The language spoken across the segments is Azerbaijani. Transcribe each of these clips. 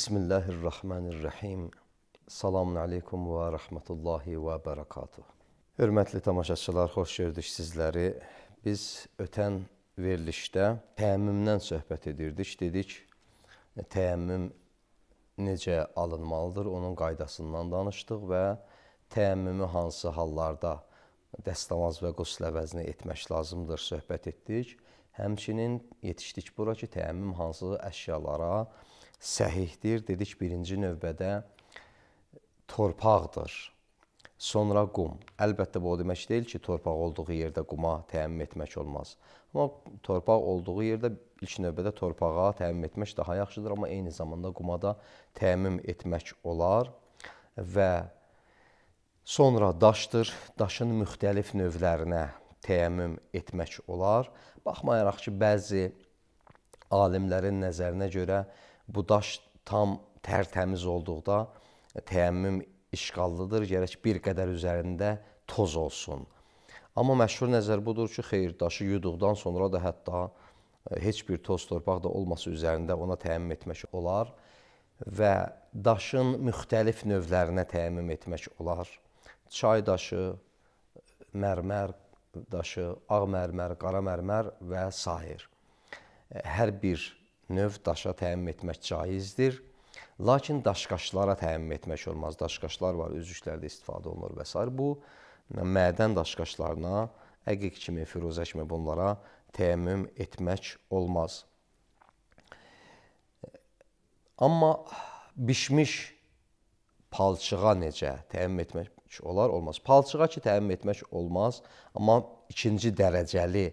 Bismillahirrahmanirrahim. Salamun aleykum və rəhmətullahi və bərəkatuh. Hörmətli tamaşaçılar, xoş gördük sizləri. Biz ötən verilişdə təyəmmümdən söhbət edirdik. Dedik, təyəmmüm necə alınmalıdır, onun qaydasından danışdıq və təyəmmümü hansı hallarda dəstəmaz və qusl əvəzinə etmək lazımdır söhbət etdik. Həmçinin yetişdik bura ki, təyəmmüm hansı əşyalara, hansı əşyalara, səhihdir. Dedik birinci növbədə torpaqdır. Sonra qum. Əlbəttə bu o demək deyil ki, torpaq olduğu yerdə quma təmin etmək olmaz. Amma torpaq olduğu yerdə ilk növbədə torpağa təmin etmək daha yaxşıdır, amma eyni zamanda quma da təmin etmək olar və sonra daşdır. Daşın müxtəlif növlərinə təmin etmək olar. Baxmayaraq ki, bəzi alimlərin nəzərinə görə bu daş tam tərtəmiz olduqda e, təyəmmüm işğallıdır, gərək bir qədər üzərində toz olsun. Amma məşhur nəzər budur ki, xeyir daşı yuduqdan sonra da hətta e, heç bir toz torpaq da olmasa üzərində ona təyəmmüm etmək olar və daşın müxtəlif növlərinə təyəmmüm etmək olar. Çay daşı, mərmər daşı, ağ mərmər, qara mərmər və sair. E, hər bir növ daşa təmin etmək caizdir. Lakin daşqaşlara təmin etmək olmaz. Daşqaşlar var, üzüklərdə istifadə olunur və s. Bu mədən daşqaşlarına, əqiq kimi, firuzə kimi bunlara təmin etmək olmaz. Amma bişmiş palçığa necə təmin etmək olar, olmaz. Palçığa ki təmin etmək olmaz, amma ikinci dərəcəli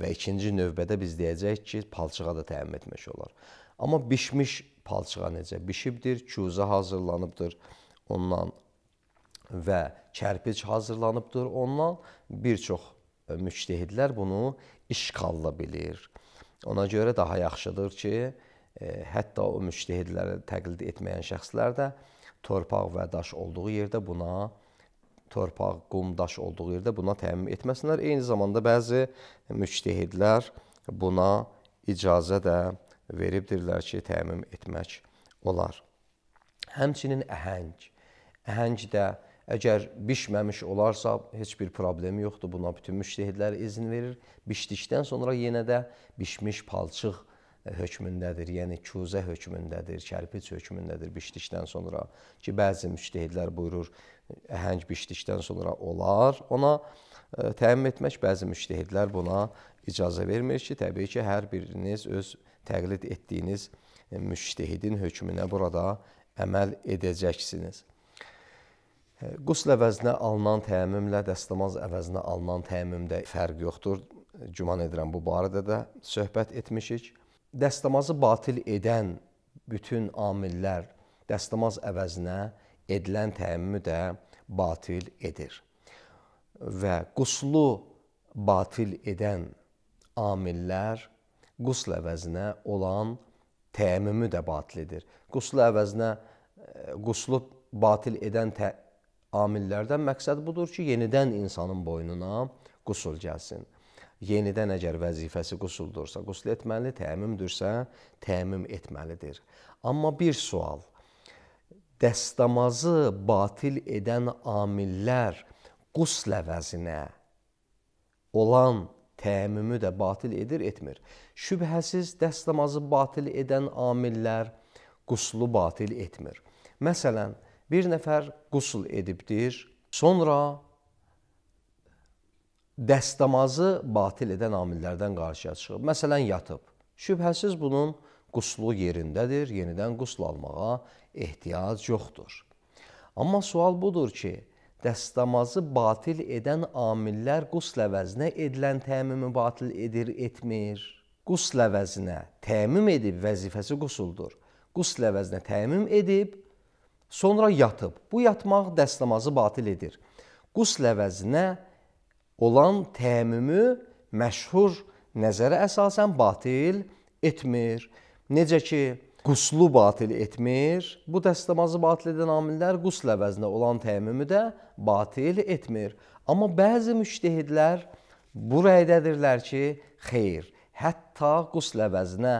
və ikinci növbədə biz deyəcəyik ki, palçığa da təmin etmək olar. Amma bişmiş palçığa necə? Bişibdir, küzə hazırlanıbdır ondan və kərpic hazırlanıbdır ondan. Bir çox e, müctehidlər bunu işqalla bilir. Ona görə daha yaxşıdır ki, e, hətta o müctehidləri təqlid etməyən şəxslər də torpaq və daş olduğu yerdə buna torpaq, qum, daş olduğu yerdə buna təmin etməsinlər. Eyni zamanda bəzi müctehidlər buna icazə də veribdirlər ki, təmin etmək olar. Həmçinin əhəng. Əhəng də əgər bişməmiş olarsa, heç bir problem yoxdur. Buna bütün müctehidlər izin verir. Bişdikdən sonra yenə də bişmiş palçıq hökmündədir, yəni kuzə hökmündədir, kərpic hökmündədir bişdikdən sonra ki, bəzi müctehidlər buyurur, əhəng bişdikdən sonra olar ona e, təmin etmək, bəzi müctehidlər buna icazə vermir ki, təbii ki, hər biriniz öz təqlid etdiyiniz e, müctehidin hökmünə burada əməl edəcəksiniz. E, qusl əvəzinə alınan təmimlə dəstəmaz əvəzinə alınan təmimdə fərq yoxdur. Güman edirəm bu barədə də söhbət etmişik dəstəmazı batil edən bütün amillər dəstəmaz əvəzinə edilən təyəmmümü də batil edir. Və quslu batil edən amillər qusl əvəzinə olan təyəmmümü də batil edir. Qusl əvəzinə e, quslu batil edən amillərdən məqsəd budur ki, yenidən insanın boynuna qusul gəlsin. Yenidən əgər vəzifəsi qusuldursa, qusul etməli, təmimdirsə, təmim etməlidir. Amma bir sual. Dəstəmazı batil edən amillər qusl əvəzinə olan təmimi də batil edir, etmir. Şübhəsiz dəstəmazı batil edən amillər quslu batil etmir. Məsələn, bir nəfər qusul edibdir, sonra dəstəmazı batil edən amillərdən qarşıya çıxıb. Məsələn, yatıb. Şübhəsiz bunun quslu yerindədir, yenidən qusl almağa ehtiyac yoxdur. Amma sual budur ki, dəstəmazı batil edən amillər qusl əvəzinə edilən təmimi batil edir, etmir? Qusl əvəzinə təmim edib, vəzifəsi qusuldur. Qusl əvəzinə təmim edib, sonra yatıb. Bu yatmaq dəstəmazı batil edir. Qusl əvəzinə təmim olan təmümü məşhur nəzərə əsasən batil etmir. Necə ki, quslu batil etmir. Bu dəstəmazı batil edən amillər qusl əvəzinə olan təmimi də batil etmir. Amma bəzi müştehidlər bu rəydədirlər ki, xeyr, hətta qusl əvəzinə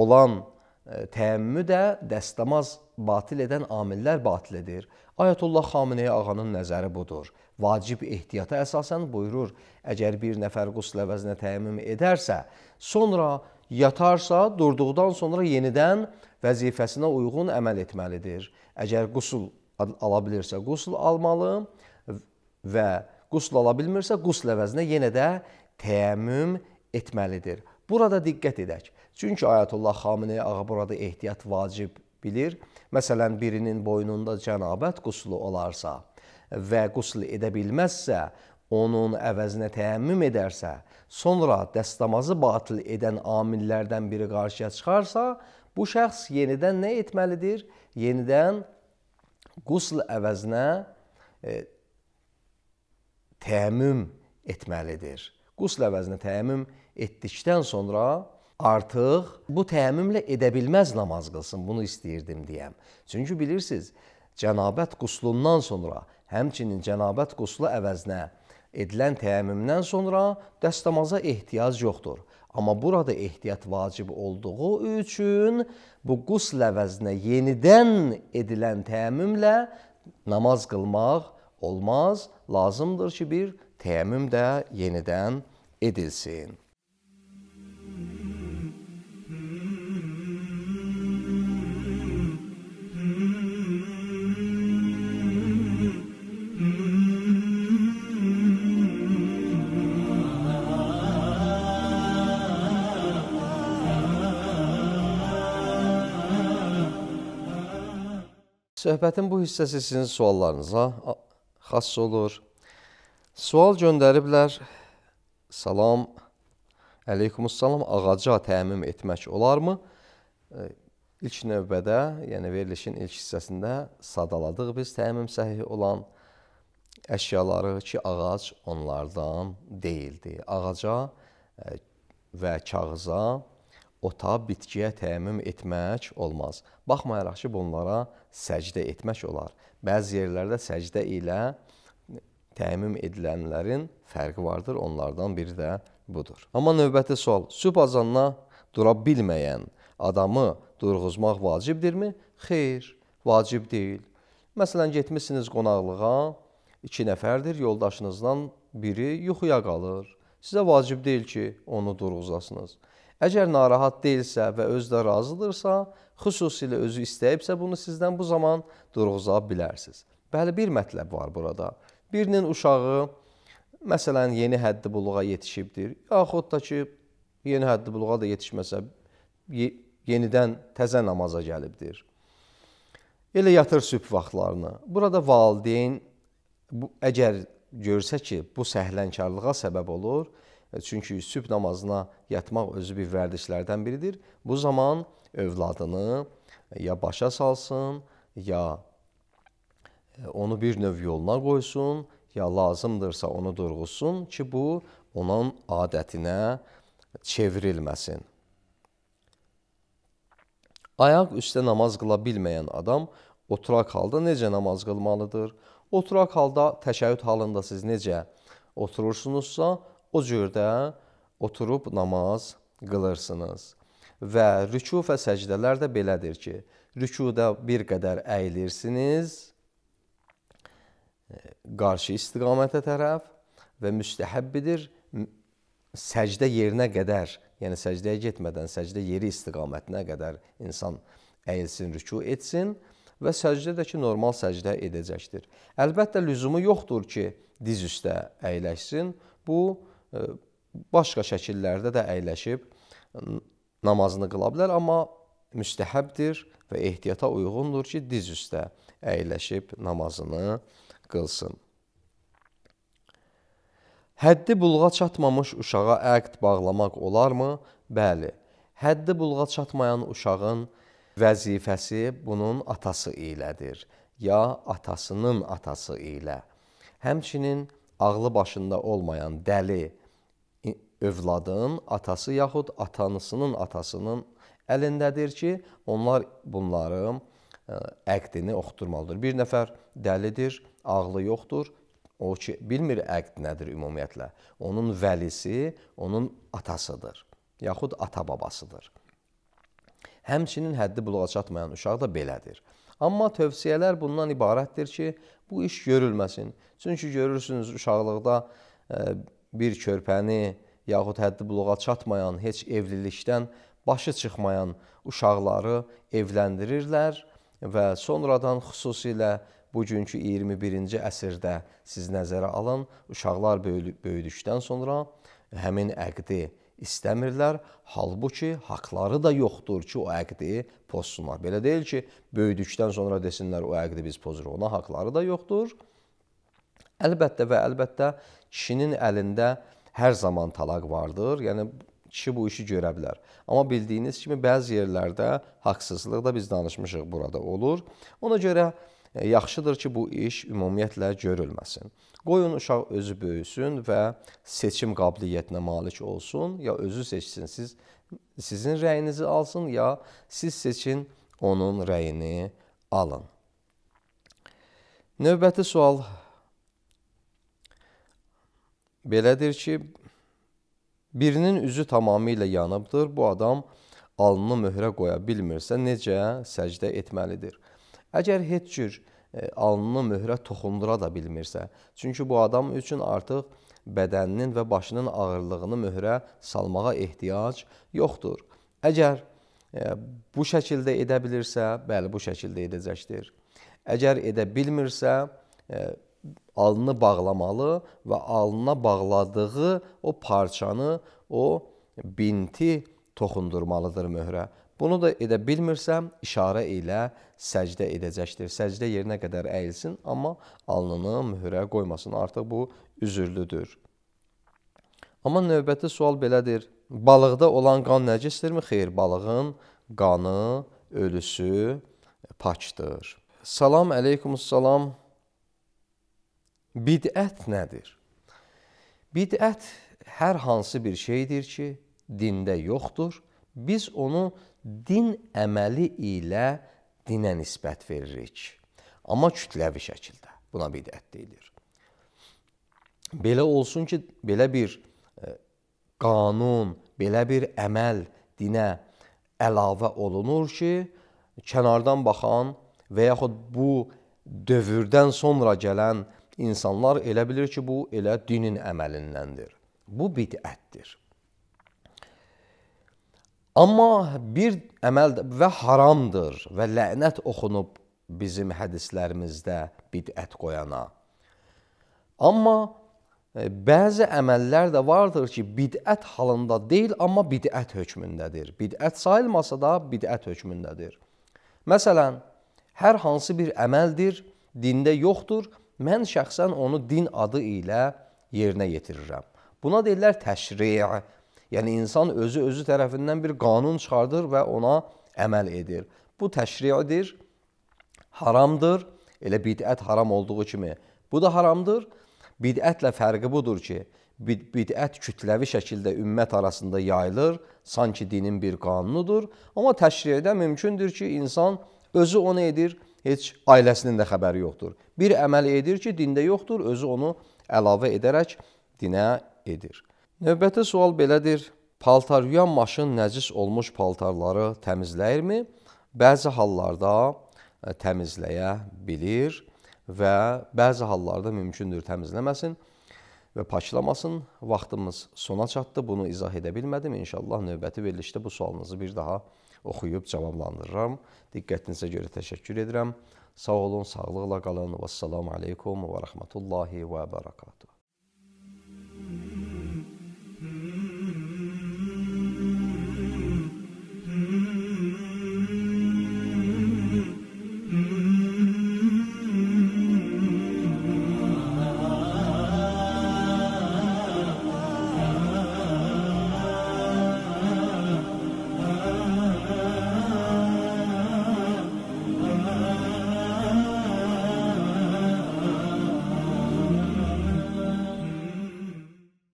olan e, təmimi də dəstəmaz batil edən amillər batilidir. Ayətullah Xameneyi ağanın nəzəri budur. Vacib ehtiyata əsasən buyurur, əgər bir nəfər qusl əvəzinə təmin edərsə, sonra yatarsa, durduqdan sonra yenidən vəzifəsinə uyğun əməl etməlidir. Əgər qusl ala bilirsə, qusl almalı və qusl ala bilmirsə, qusl əvəzinə yenə də təyəmmüm etməlidir. Burada diqqət edək. Çünki Ayətullah Xameneyi ağa burada ehtiyat vacib bilir Məsələn, birinin boynunda cənabət quslu olarsa və qusl edə bilməzsə, onun əvəzinə təyəmmüm edərsə, sonra dəstəmazı batıl edən amillərdən biri qarşıya çıxarsa, bu şəxs yenidən nə etməlidir? Yenidən qusl əvəzinə e, təyəmmüm etməlidir. Qusl əvəzinə təyəmmüm etdikdən sonra artıq bu təəmmümlə edə bilməz namaz qılsın, bunu istəyirdim deyəm. Çünki bilirsiniz, cənabət quslundan sonra, həmçinin cənabət quslu əvəzinə edilən təəmmümdən sonra dəstəmaza ehtiyac yoxdur. Amma burada ehtiyat vacib olduğu üçün bu qusl əvəzinə yenidən edilən təəmmümlə namaz qılmaq olmaz. Lazımdır ki, bir təəmmüm də yenidən edilsin. Söhbətin bu hissəsi sizin suallarınıza xas olur. Sual göndəriblər. Salam. Əleykumussalam. Ağaca təmim etmək olarmı? E, ilk növbədə, yəni verilişin ilk hissəsində sadaladıq biz təmim səhih olan əşyaları ki, ağac onlardan deyildi. Ağaca e, və kağıza ota, bitkiyə təmim etmək olmaz. Baxmayaraq ki, bunlara səcdə etmək olar. Bəzi yerlərdə səcdə ilə təmim edilənlərin fərqi vardır. Onlardan biri də budur. Amma növbəti sual, sübh azanına dura bilməyən adamı durğuzmaq vacibdirmi? Xeyr, vacib deyil. Məsələn, getmisiniz qonaqlığa, iki nəfərdir, yoldaşınızdan biri yuxuya qalır. Sizə vacib deyil ki, onu durğuzasınız. Əgər narahat deyilsə və özü də razıdırsa, xüsusilə özü istəyibsə bunu sizdən bu zaman durğuza bilərsiniz. Bəli, bir mətləb var burada. Birinin uşağı məsələn yeni həddi buluğa yetişibdir. Yaxud da ki yeni həddi buluğa da yetişməsə ye yenidən təzə namaza gəlibdir. Elə yatır sübh vaxtlarını. Burada valideyn bu əgər görsə ki, bu səhlənkarlığa səbəb olur, E, çünki sübh namazına yatmaq özü bir vərdişlərdən biridir. Bu zaman övladını e, ya başa salsın, ya e, onu bir növ yoluna qoysun, ya lazımdırsa onu durğusun ki, bu onun adətinə çevrilməsin. Ayaq üstə namaz qıla bilməyən adam oturaq halda necə namaz qılmalıdır? Oturaq halda təşəhhüd halında siz necə oturursunuzsa, o cür də oturub namaz qılırsınız. Və rüku və səcdələr də belədir ki, rükuda bir qədər əyilirsiniz e, qarşı istiqamətə tərəf və müstəhəbbidir səcdə yerinə qədər, yəni səcdəyə getmədən səcdə yeri istiqamətinə qədər insan əyilsin, rüku etsin və səcdə də ki, normal səcdə edəcəkdir. Əlbəttə, lüzumu yoxdur ki, diz üstə əyləşsin. Bu, başqa şəkillərdə də əyləşib namazını qıla bilər, amma müstəhəbdir və ehtiyata uyğundur ki, diz üstə əyləşib namazını qılsın. Həddi bulğa çatmamış uşağa əqd bağlamaq olarmı? Bəli. Həddi bulğa çatmayan uşağın vəzifəsi bunun atası ilədir ya atasının atası ilə. Həmçinin ağlı başında olmayan dəli övladın atası yaxud atanısının atasının əlindədir ki, onlar bunları e, əqdini oxuturmalıdır. Bir nəfər dəlidir, ağlı yoxdur, o ki bilmir əqd nədir ümumiyyətlə. Onun vəlisi onun atasıdır, yaxud ata-babasıdır. Həmçinin həddi buluğa çatmayan uşaq da belədir. Amma tövsiyələr bundan ibarətdir ki, bu iş görülməsin. Çünki görürsünüz uşaqlıqda e, bir körpəni yaxud həddi buluğa çatmayan, heç evlilikdən başı çıxmayan uşaqları evləndirirlər və sonradan xüsusilə bugünkü 21-ci əsrdə siz nəzərə alın, uşaqlar böyüdükdən sonra həmin əqdi istəmirlər. Halbuki haqları da yoxdur ki, o əqdi pozsunlar. Belə deyil ki, böyüdükdən sonra desinlər o əqdi biz pozuruq. Ona haqları da yoxdur. Əlbəttə və əlbəttə kişinin əlində hər zaman talaq vardır. Yəni kişi bu işi görə bilər. Amma bildiyiniz kimi bəzi yerlərdə haqsızlıq da biz danışmışıq burada olur. Ona görə e, yaxşıdır ki, bu iş ümumiyyətlə görülməsin. Qoyun uşaq özü böyüsün və seçim qabiliyyətinə malik olsun, ya özü seçsin, siz sizin rəyinizi alsın, ya siz seçin, onun rəyini alın. Növbəti sual belədir ki, birinin üzü tamamilə yanıbdır. Bu adam alnını möhrə qoya bilmirsə, necə səcdə etməlidir? Əgər heç cür e, alnını möhrə toxundura da bilmirsə, çünki bu adam üçün artıq bədəninin və başının ağırlığını möhrə salmağa ehtiyac yoxdur. Əgər e, bu şəkildə edə bilirsə, bəli, bu şəkildə edəcəkdir. Əgər edə bilmirsə, e, alnını bağlamalı və alnına bağladığı o parçanı, o binti toxundurmalıdır möhrə. Bunu da edə bilmirsəm, işarə ilə səcdə edəcəkdir. Səcdə yerinə qədər əyilsin, amma alnını möhrə qoymasın. Artıq bu üzürlüdür. Amma növbəti sual belədir. Balıqda olan qan nəcisdirmi? Xeyr, balığın qanı, ölüsü paçdır. Salam, əleykum, salam. Bidət nədir? Bidət hər hansı bir şeydir ki, dində yoxdur. Biz onu din əməli ilə dinə nisbət veririk. Amma kütləvi şəkildə buna bidət deyilir. Belə olsun ki, belə bir e, qanun, belə bir əməl dinə əlavə olunur ki, kənardan baxan və yaxud bu dövrdən sonra gələn insanlar elə bilir ki, bu elə dinin əməlindəndir. Bu bidətdir. Amma bir əməl və haramdır və lənət oxunub bizim hədislərimizdə bidət qoyana. Amma e, bəzi əməllər də vardır ki, bidət halında deyil, amma bidət hökmündədir. Bidət sayılmasa da bidət hökmündədir. Məsələn, hər hansı bir əməldir, dində yoxdur, Mən şəxsən onu din adı ilə yerinə yetirirəm. Buna deyirlər təşri'. Yəni insan özü özü tərəfindən bir qanun çıxardır və ona əməl edir. Bu təşri'dir. Haramdır. Elə bidət haram olduğu kimi bu da haramdır. Bidətlə fərqi budur ki, bid bidət kütləvi şəkildə ümmət arasında yayılır, sanki dinin bir qanunudur. Amma təşriədə mümkündür ki, insan özü onu edir heç ailəsinin də xəbəri yoxdur. Bir əməl edir ki, dində yoxdur, özü onu əlavə edərək dinə edir. Növbəti sual belədir. Paltar yuyan maşın nəcis olmuş paltarları təmizləyirmi? Bəzi hallarda e, təmizləyə bilir və bəzi hallarda mümkündür təmizləməsin və paçlamasın. Vaxtımız sona çatdı. Bunu izah edə bilmədim. İnşallah növbəti verilişdə bu sualınızı bir daha oxuyub cavablandırıram. Diqqətinizə görə təşəkkür edirəm. Sağ olun, sağlıqla qalın. Vəssalamu aleykum və rəhmətullahi və bərəkatuhu.